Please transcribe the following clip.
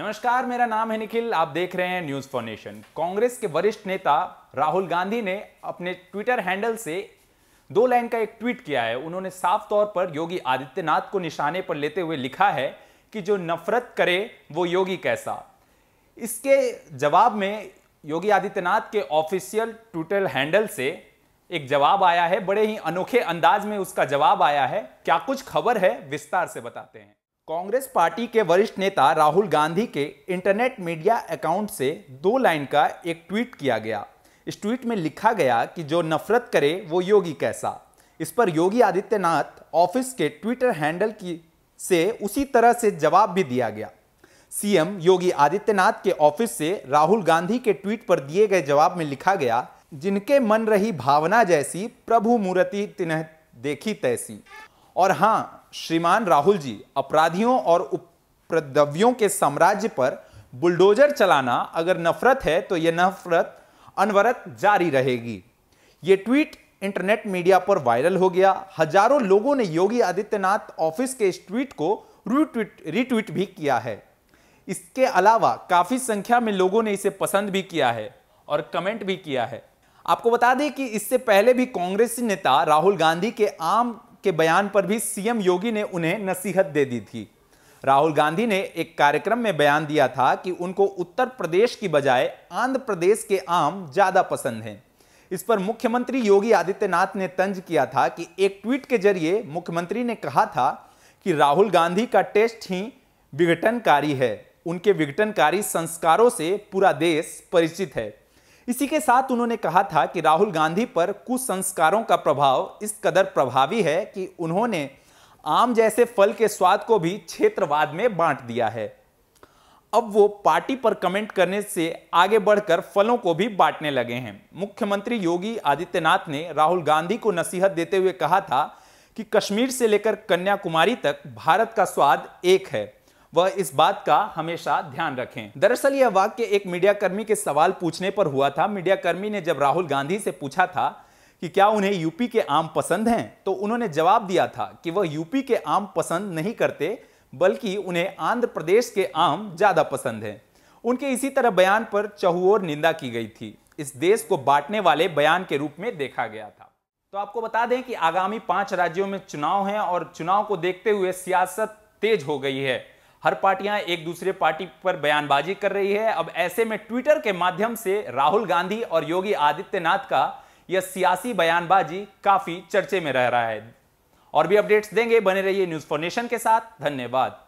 नमस्कार मेरा नाम है निखिल आप देख रहे हैं न्यूज फॉर नेशन कांग्रेस के वरिष्ठ नेता राहुल गांधी ने अपने ट्विटर हैंडल से दो लाइन का एक ट्वीट किया है उन्होंने साफ तौर पर योगी आदित्यनाथ को निशाने पर लेते हुए लिखा है कि जो नफरत करे वो योगी कैसा इसके जवाब में योगी आदित्यनाथ के ऑफिशियल ट्विटर हैंडल से एक जवाब आया है बड़े ही अनोखे अंदाज में उसका जवाब आया है क्या कुछ खबर है विस्तार से बताते हैं कांग्रेस पार्टी के वरिष्ठ नेता राहुल गांधी के इंटरनेट मीडिया अकाउंट से दो लाइन का एक ट्वीट किया गया इस ट्वीट में लिखा गया कि जो नफरत करे वो योगी कैसा इस पर योगी आदित्यनाथ ऑफिस के ट्विटर हैंडल की से उसी तरह से जवाब भी दिया गया सीएम योगी आदित्यनाथ के ऑफिस से राहुल गांधी के ट्वीट पर दिए गए जवाब में लिखा गया जिनके मन रही भावना जैसी प्रभु मूर्ति तिन्ह देखी तैसी और हां श्रीमान राहुल जी अपराधियों और उपद्रवियों के साम्राज्य पर बुलडोजर चलाना अगर नफरत है तो यह नफरत अनवरत जारी रहेगी यह ट्वीट इंटरनेट मीडिया पर वायरल हो गया हजारों लोगों ने योगी आदित्यनाथ ऑफिस के इस ट्वीट को रीट्वीट रीट्वीट भी किया है इसके अलावा काफ़ी संख्या में लोगों ने इसे पसंद भी किया है और कमेंट भी किया है आपको बता दें कि इससे पहले भी कांग्रेसी नेता राहुल गांधी के आम के बयान पर भी सीएम योगी ने उन्हें नसीहत दे दी थी राहुल गांधी ने एक कार्यक्रम में बयान दिया था कि उनको उत्तर प्रदेश की बजाय आंध्र प्रदेश के आम ज़्यादा पसंद हैं इस पर मुख्यमंत्री योगी आदित्यनाथ ने तंज किया था कि एक ट्वीट के जरिए मुख्यमंत्री ने कहा था कि राहुल गांधी का टेस्ट ही विघटनकारी है उनके विघटनकारी संस्कारों से पूरा देश परिचित है इसी के साथ उन्होंने कहा था कि राहुल गांधी पर कुसंस्कारों का प्रभाव इस कदर प्रभावी है कि उन्होंने आम जैसे फल के स्वाद को भी क्षेत्रवाद में बांट दिया है अब वो पार्टी पर कमेंट करने से आगे बढ़कर फलों को भी बांटने लगे हैं मुख्यमंत्री योगी आदित्यनाथ ने राहुल गांधी को नसीहत देते हुए कहा था कि कश्मीर से लेकर कन्याकुमारी तक भारत का स्वाद एक है वह इस बात का हमेशा ध्यान रखें दरअसल यह वाक्य एक मीडियाकर्मी के सवाल पूछने पर हुआ था मीडियाकर्मी ने जब राहुल गांधी से पूछा था कि क्या उन्हें यूपी के आम पसंद हैं तो उन्होंने जवाब दिया था कि वह यूपी के आम पसंद नहीं करते बल्कि उन्हें आंध्र प्रदेश के आम ज़्यादा पसंद हैं उनके इसी तरह बयान पर चहुओर निंदा की गई थी इस देश को बांटने वाले बयान के रूप में देखा गया था तो आपको बता दें कि आगामी पांच राज्यों में चुनाव हैं और चुनाव को देखते हुए सियासत तेज हो गई है हर पार्टियां एक दूसरे पार्टी पर बयानबाजी कर रही है अब ऐसे में ट्विटर के माध्यम से राहुल गांधी और योगी आदित्यनाथ का यह सियासी बयानबाजी काफी चर्चे में रह रहा है और भी अपडेट्स देंगे बने रहिए न्यूज फॉर नेशन के साथ धन्यवाद